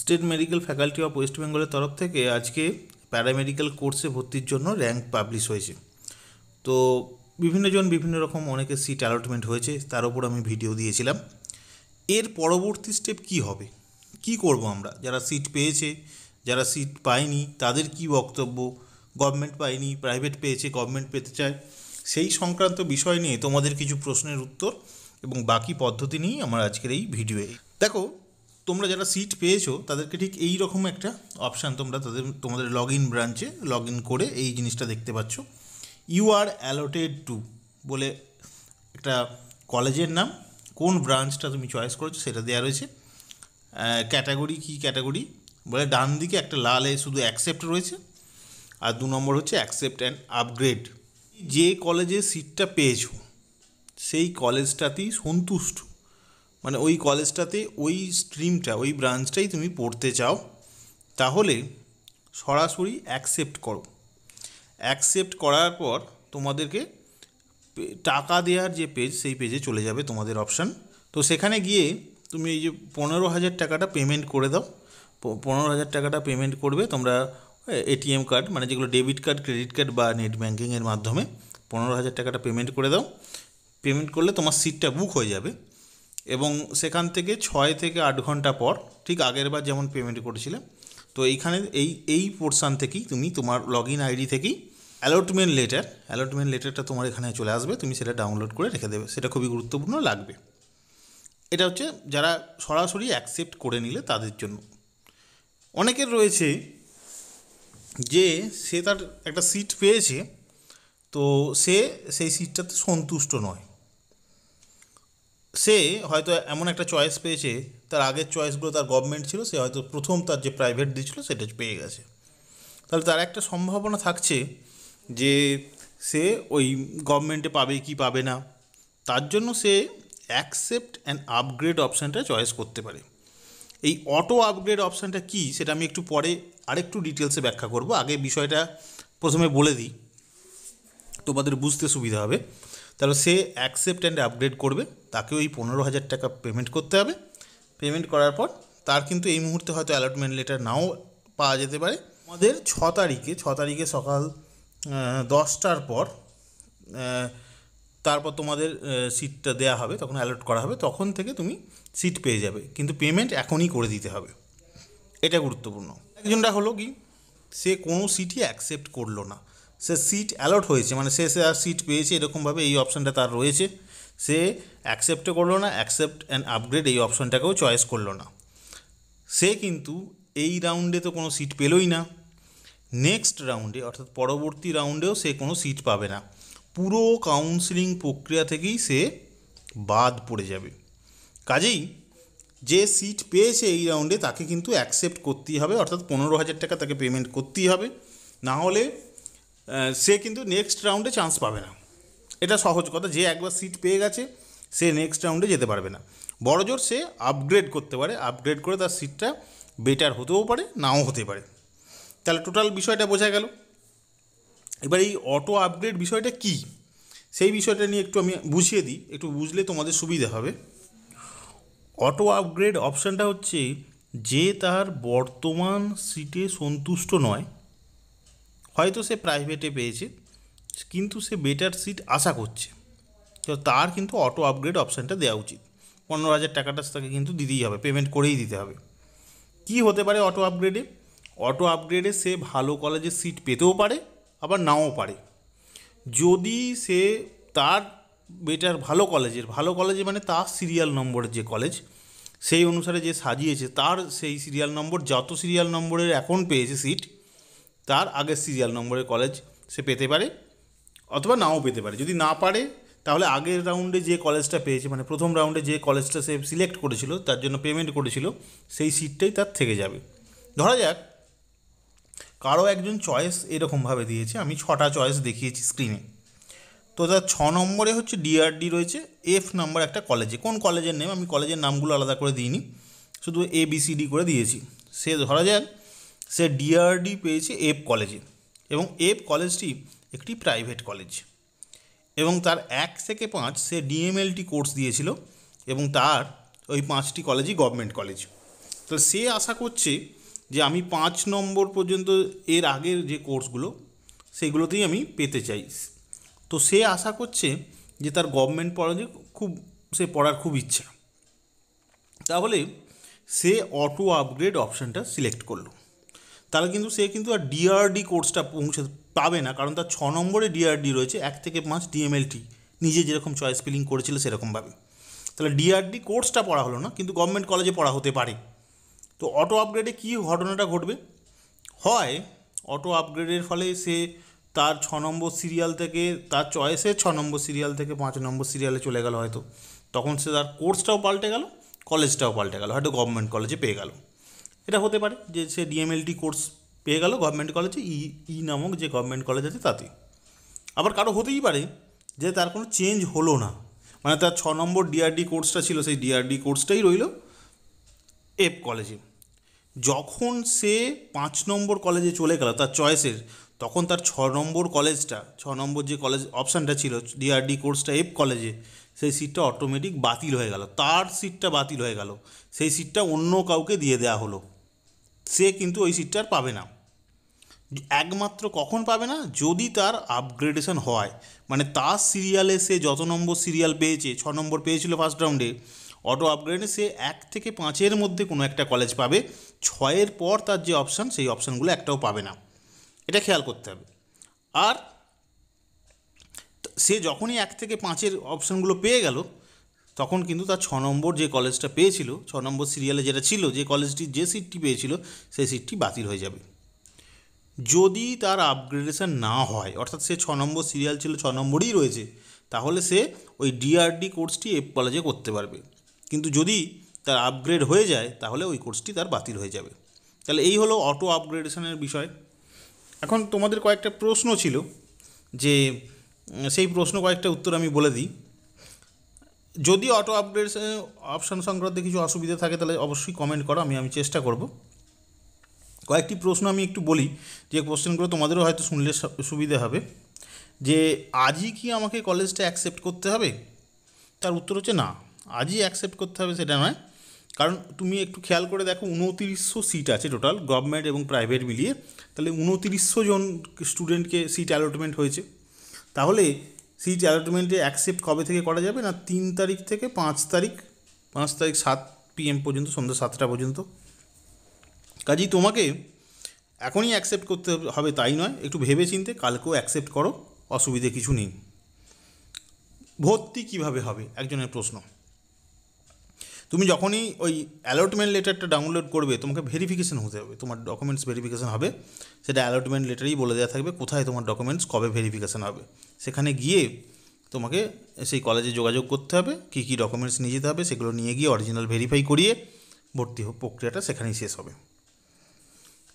state medical faculty of west বেঙ্গলের তরফ থেকে আজকে প্যারামেডিক্যাল কোর্সে ভর্তির জন্য র্যাঙ্ক পাবলিশ হয়েছে তো বিভিন্নজন বিভিন্ন রকম অনেকের সিট অ্যালটমেন্ট হয়েছে তার উপর আমি ভিডিও দিয়েছিলাম এর পরবর্তী স্টেপ কি হবে কি করব আমরা যারা সিট পেয়েছে যারা সিট পায়নি তাদের কি বক্তব্য গভর্নমেন্ট পায়নি প্রাইভেট পেয়েছে গভর্নমেন্ট পেতে চায় সেই সংক্রান্ত বিষয় নিয়ে তোমাদের কিছু প্রশ্নের উত্তর এবং বাকি পদ্ধতি নিয়েই আমার আজকের এই ভিডিওয়ে দেখো তোমরা যারা সিট পেয়েছো তাদেরকে ঠিক এই রকম একটা অপশান তোমরা তাদের তোমাদের লগ ইন ব্রাঞ্চে লগ ইন করে এই জিনিসটা দেখতে পাচ্ছ ইউ আর অ্যালোটেড টু বলে একটা কলেজের নাম কোন ব্রাঞ্চটা তুমি চয়েস করেছো সেটা দেওয়া রয়েছে ক্যাটাগরি কি ক্যাটাগরি বলে ডান দিকে একটা লালে শুধু অ্যাকসেপ্ট রয়েছে আর দু নম্বর হচ্ছে অ্যাকসেপ্ট অ্যান্ড আপগ্রেড যে কলেজে সিটটা পেয়েছো সেই কলেজটাতেই সন্তুষ্ট মানে ওই কলেজটাতে ওই স্ট্রিমটা ওই ব্রাঞ্চটাই তুমি পড়তে চাও তাহলে সরাসরি অ্যাকসেপ্ট করো অ্যাকসেপ্ট করার পর তোমাদেরকে টাকা দেওয়ার যে পেজ সেই পেজে চলে যাবে তোমাদের অপশান তো সেখানে গিয়ে তুমি এই যে পনেরো হাজার টাকাটা পেমেন্ট করে দাও পনেরো হাজার টাকাটা পেমেন্ট করবে তোমরা এটিএম কার্ড মানে যেগুলো ডেবিট কার্ড ক্রেডিট কার্ড বা নেট ব্যাঙ্কিংয়ের মাধ্যমে পনেরো হাজার টাকাটা পেমেন্ট করে দাও পেমেন্ট করলে তোমার সিটটা বুক হয়ে যাবে এবং সেখান থেকে ছয় থেকে আট ঘন্টা পর ঠিক আগের বার যেমন পেমেন্ট করেছিলে তো এইখানে এই এই পোর্শান থেকেই তুমি তোমার লগ ইন আইডি থেকেই অ্যালটমেন্ট লেটার অ্যালটমেন্ট লেটারটা তোমার এখানে চলে আসবে তুমি সেটা ডাউনলোড করে রেখে দেবে সেটা খুবই গুরুত্বপূর্ণ লাগবে এটা হচ্ছে যারা সরাসরি অ্যাকসেপ্ট করে নিলে তাদের জন্য অনেকের রয়েছে যে সে তার একটা সিট পেয়েছে তো সে সেই সিটটাতে সন্তুষ্ট নয় সে হয়তো এমন একটা চয়েস পেয়েছে তার আগের চয়েসগুলো তার গভর্নমেন্ট ছিল সে হয়তো প্রথম তার যে প্রাইভেট দিয়েছিল সেটা পেয়ে গেছে তাহলে তার একটা সম্ভাবনা থাকছে যে সে ওই গভর্নমেন্টে পাবে কি পাবে না তার জন্য সে অ্যাকসেপ্ট অ্যান্ড আপগ্রেড অপশানটা চয়েস করতে পারে এই অটো আপগ্রেড অপশানটা কি সেটা আমি একটু পরে আরেকটু ডিটেলসে ব্যাখ্যা করব আগে বিষয়টা প্রথমে বলে দিই তোমাদের বুঝতে সুবিধা হবে তাহলে সে অ্যাকসেপ্ট অ্যান্ড আপগ্রেড করবে তাকে ওই পনেরো হাজার টাকা পেমেন্ট করতে হবে পেমেন্ট করার পর তার কিন্তু এই মুহূর্তে হয়তো অ্যালটমেন্ট লেটার নাও পাওয়া যেতে পারে আমাদের ছ তারিখে ছ তারিখে সকাল দশটার পর তারপর তোমাদের সিটটা দেয়া হবে তখন অ্যালট করা হবে তখন থেকে তুমি সিট পেয়ে যাবে কিন্তু পেমেন্ট এখনই করে দিতে হবে এটা গুরুত্বপূর্ণ একজনটা হলো কি সে কোনো সিটই অ্যাকসেপ্ট করলো না সে সিট অ্যালট হয়েছে মানে সে সে আর সিট পেয়েছে এরকমভাবে এই অপশানটা তার রয়েছে সে অ্যাকসেপ্টও করলো না অ্যাকসেপ্ট অ্যান্ড আপগ্রেড এই অপশানটাকেও চয়েস করলো না সে কিন্তু এই রাউন্ডে তো কোনো সিট পেলই না নেক্সট রাউন্ডে অর্থাৎ পরবর্তী রাউন্ডেও সে কোনো সিট পাবে না পুরো কাউন্সিলিং প্রক্রিয়া থেকেই সে বাদ পড়ে যাবে কাজেই যে সিট পেয়েছে এই রাউন্ডে তাকে কিন্তু অ্যাকসেপ্ট করতেই হবে অর্থাৎ পনেরো হাজার টাকা তাকে পেমেন্ট করতেই হবে না হলে সে কিন্তু নেক্সট রাউন্ডে চান্স পাবে না এটা সহজ কথা যে একবার সিট পেয়ে গেছে সে নেক্সট রাউন্ডে যেতে পারবে না বড়জোর সে আপগ্রেড করতে পারে আপগ্রেড করে তার সিটটা বেটার হতেও পারে নাও হতে পারে তাহলে টোটাল বিষয়টা বোঝা গেল এবার এই অটো আপগ্রেড বিষয়টা কি সেই বিষয়টা নিয়ে একটু আমি বুঝিয়ে দিই একটু বুঝলে তোমাদের সুবিধা হবে অটো আপগ্রেড অপশানটা হচ্ছে যে তার বর্তমান সিটে সন্তুষ্ট নয় হয়তো সে প্রাইভেটে পেয়েছে কিন্তু সে বেটার সিট আশা করছে তো তার কিন্তু অটো আপগ্রেড অপশানটা দেওয়া উচিত পনেরো হাজার টাকাটা তাকে কিন্তু দিতেই হবে পেমেন্ট করেই দিতে হবে কি হতে পারে অটো আপগ্রেডে অটো আপগ্রেডে সে ভালো কলেজে সিট পেতেও পারে আবার নাও পারে যদি সে তার বেটার ভালো কলেজের ভালো কলেজে মানে তার সিরিয়াল নম্বরের যে কলেজ সেই অনুসারে যে সাজিয়েছে তার সেই সিরিয়াল নম্বর যত সিরিয়াল নম্বরের এখন পেয়েছে সিট তার আগের সিরিয়াল নম্বরের কলেজ সে পেতে পারে অথবা নাও পেতে পারে যদি না পারে তাহলে আগের রাউন্ডে যে কলেজটা পেয়েছে মানে প্রথম রাউন্ডে যে কলেজটা সে সিলেক্ট করেছিল তার জন্য পেমেন্ট করেছিল সেই সিটটাই তার থেকে যাবে ধরা যাক কারো একজন চয়েস এরকমভাবে দিয়েছে আমি ছটা চয়েস দেখিয়েছি স্ক্রিনে তো তার ছ নম্বরে হচ্ছে ডিআরডি রয়েছে এফ নাম্বার একটা কলেজে কোন কলেজের নেম আমি কলেজের নামগুলো আলাদা করে দিইনি শুধু এ বি সি ডি করে দিয়েছি সে ধরা যাক সে ডিআরডি পেয়েছে এফ কলেজে এবং এফ কলেজটি একটি প্রাইভেট কলেজ এবং তার এক থেকে পাঁচ সে ডিএমএলটি কোর্স দিয়েছিল এবং তার ওই পাঁচটি কলেজই গভর্নমেন্ট কলেজ তো সে আশা করছে যে আমি পাঁচ নম্বর পর্যন্ত এর আগের যে কোর্সগুলো সেগুলোতেই আমি পেতে চাই তো সে আশা করছে যে তার গভর্নমেন্ট কলেজে খুব সে পড়ার খুব ইচ্ছা তাহলে সে অটো আপগ্রেড অপশানটা সিলেক্ট করলো তাহলে কিন্তু সে কিন্তু আর ডিআরডি কোর্সটা পৌঁছে পাবে না কারণ তার ছ নম্বরে ডিআরডি রয়েছে এক থেকে পাঁচ ডিএমএলটি নিজে যেরকম চয়েস ফিলিং করেছিল সেরকমভাবে তাহলে ডিআরডি কোর্সটা পড়া হলো না কিন্তু গভর্নমেন্ট কলেজে পড়া হতে পারে তো অটো আপগ্রেডে কী ঘটনাটা ঘটবে হয় অটো আপগ্রেডের ফলে সে তার ছ নম্বর সিরিয়াল থেকে তার চয়েসে ছ নম্বর সিরিয়াল থেকে পাঁচ নম্বর সিরিয়ালে চলে গেল হয়তো তখন সে তার কোর্সটাও পাল্টে গেল কলেজটাও পাল্টে গেল হয়তো গভর্নমেন্ট কলেজে পেয়ে গেল এটা হতে পারে যে সে ডিএমএলটি কোর্স পেয়ে গেল গভর্নমেন্ট কলেজে ই ই নামক যে গভর্নমেন্ট কলেজ আছে তাতে আবার কারো হতেই পারে যে তার কোনো চেঞ্জ হলো না মানে তার ছ নম্বর ডিআরডি কোর্সটা ছিল সেই ডিআরডি কোর্সটাই রইল এফ কলেজে যখন সে পাঁচ নম্বর কলেজে চলে গেল তার চয়েসের তখন তার ছ নম্বর কলেজটা ছ নম্বর যে কলেজ অপশানটা ছিল ডিআরডি কোর্সটা এফ কলেজে সেই সিটটা অটোমেটিক বাতিল হয়ে গেল তার সিটটা বাতিল হয়ে গেল সেই সিটটা অন্য কাউকে দিয়ে দেওয়া হলো সে কিন্তু ওই সিটটা পাবে না একমাত্র কখন পাবে না যদি তার আপগ্রেডেশন হয় মানে তার সিরিয়ালে সে যত নম্বর সিরিয়াল পেয়েছে ছ নম্বর পেয়েছিল ফার্স্ট রাউন্ডে অটো আপগ্রেডে সে এক থেকে পাঁচের মধ্যে কোনো একটা কলেজ পাবে ছয়ের পর তার যে অপশান সেই অপশানগুলো একটাও পাবে না এটা খেয়াল করতে হবে আর সে যখনই এক থেকে পাঁচের অপশানগুলো পেয়ে গেল তখন কিন্তু তার ছ নম্বর যে কলেজটা পেয়েছিল ছ নম্বর সিরিয়ালে যেটা ছিল যে কলেজটি যে সিটটি পেয়েছিল সেই সিটটি বাতিল হয়ে যাবে যদি তার আপগ্রেডেশন না হয় অর্থাৎ সে ছ নম্বর সিরিয়াল ছিল ছ নম্বরই রয়েছে তাহলে সে ওই ডিআরডি কোর্সটি এফ কলেজে করতে পারবে কিন্তু যদি তার আপগ্রেড হয়ে যায় তাহলে ওই কোর্সটি তার বাতিল হয়ে যাবে তাহলে এই হলো অটো আপগ্রেডেশনের বিষয় এখন তোমাদের কয়েকটা প্রশ্ন ছিল যে সেই প্রশ্ন কয়েকটা উত্তর আমি বলে দিই যদি অটো আপডেটসে অপশান সংক্রান্ত কিছু অসুবিধা থাকে তাহলে অবশ্যই কমেন্ট করো আমি আমি চেষ্টা করব কয়েকটি প্রশ্ন আমি একটু বলি যে কোশ্চেনগুলো তোমাদেরও হয়তো শুনলে সুবিধে হবে যে আজই কি আমাকে কলেজটা অ্যাকসেপ্ট করতে হবে তার উত্তর হচ্ছে না আজই অ্যাকসেপ্ট করতে হবে সেটা নয় কারণ তুমি একটু খেয়াল করে দেখো উনতিরিশশো সিট আছে টোটাল গভর্নমেন্ট এবং প্রাইভেট মিলিয়ে তাহলে উনতিরিশশো জন স্টুডেন্টকে সিট অ্যালটমেন্ট হয়েছে তাহলে সিট অ্যালটমেন্টে অ্যাকসেপ্ট কবে থেকে করা যাবে না তিন তারিখ থেকে পাঁচ তারিখ পাঁচ তারিখ সাত পিএম পর্যন্ত সন্ধ্যা সাতটা পর্যন্ত কাজেই তোমাকে এখনই অ্যাকসেপ্ট করতে হবে তাই নয় একটু ভেবে চিনতে কালকেও অ্যাকসেপ্ট করো অসুবিধে কিছু নেই ভর্তি কিভাবে হবে একজনের প্রশ্ন তুমি যখনই ওই অ্যালটমেন্ট লেটারটা ডাউনলোড করবে তোমাকে ভেরিফিকেশান হতে হবে তোমার ডকুমেন্টস ভেরিফিকেশান হবে সেটা অ্যালটমেন্ট লেটারেই বলে দেওয়া থাকবে কোথায় তোমার ডকুমেন্টস কবে ভেরিফিকেশান হবে সেখানে গিয়ে তোমাকে সেই কলেজে যোগাযোগ করতে হবে কী কী ডকুমেন্টস নিয়ে যেতে হবে সেগুলো নিয়ে গিয়ে অরিজিনাল ভেরিফাই করিয়ে ভর্তি প্রক্রিয়াটা সেখানেই শেষ হবে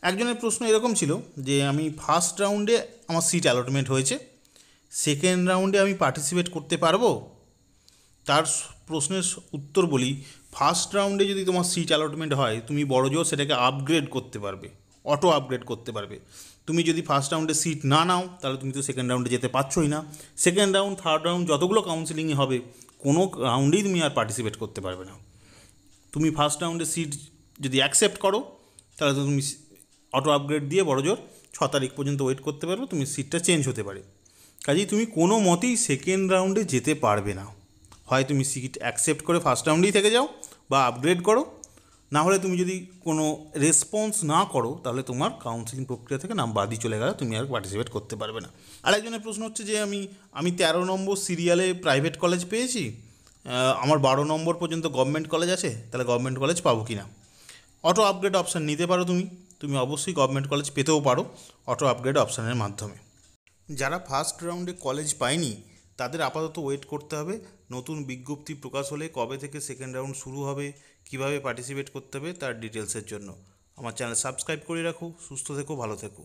একজনের প্রশ্ন এরকম ছিল যে আমি ফার্স্ট রাউন্ডে আমার সিট অ্যালটমেন্ট হয়েছে সেকেন্ড রাউন্ডে আমি পার্টিসিপেট করতে পারবো তার প্রশ্নের উত্তর বলি ফার্স্ট রাউন্ডে যদি তোমার সিট অ্যালটমেন্ট হয় তুমি বড় জোর সেটাকে আপগ্রেড করতে পারবে অটো আপগ্রেড করতে পারবে তুমি যদি ফার্স্ট রাউন্ডে সিট না নাও তাহলে তুমি তো সেকেন্ড রাউন্ডে যেতে পারছোই না সেকেন্ড রাউন্ড থার্ড রাউন্ড যতগুলো কাউন্সিলিংয়ে হবে কোনো রাউন্ডেই তুমি আর পার্টিসিপেট করতে পারবে না তুমি ফার্স্ট রাউন্ডে সিট যদি অ্যাকসেপ্ট করো তাহলে তো তুমি অটো আপগ্রেড দিয়ে বড় জোর ছ তারিখ পর্যন্ত ওয়েট করতে পারবে তুমি সিটটা চেঞ্জ হতে পারে কাজেই তুমি কোনো মতেই সেকেন্ড রাউন্ডে যেতে পারবে না হয় তুমি সিট অ্যাকসেপ্ট করে ফার্স্ট রাউন্ডেই থেকে যাও বা আপগ্রেড করো না হলে তুমি যদি কোনো রেসপন্স না করো তাহলে তোমার কাউন্সিলিং প্রক্রিয়া থেকে নাম বাদই চলে গেলে তুমি আর পার্টিসিপেট করতে পারবে না আরেকজনের প্রশ্ন হচ্ছে যে আমি আমি তেরো নম্বর সিরিয়ালে প্রাইভেট কলেজ পেয়েছি আমার বারো নম্বর পর্যন্ত গভর্নমেন্ট কলেজ আছে তাহলে গভর্নমেন্ট কলেজ পাবো কি না অটো আপগ্রেড অপশান নিতে পারো তুমি তুমি অবশ্যই গভর্নমেন্ট কলেজ পেতেও পারো অটো আপগ্রেড অপশানের মাধ্যমে যারা ফার্স্ট রাউন্ডে কলেজ পায়নি তাদের আপাতত ওয়েট করতে হবে নতুন বিজ্ঞপ্তি প্রকাশ হলে কবে থেকে সেকেন্ড রাউন্ড শুরু হবে কিভাবে পার্টিসিপেট করতে হবে তার ডিটেলসের জন্য আমার চ্যানেল সাবস্ক্রাইব করে রাখো সুস্থ থেকো ভালো থেকো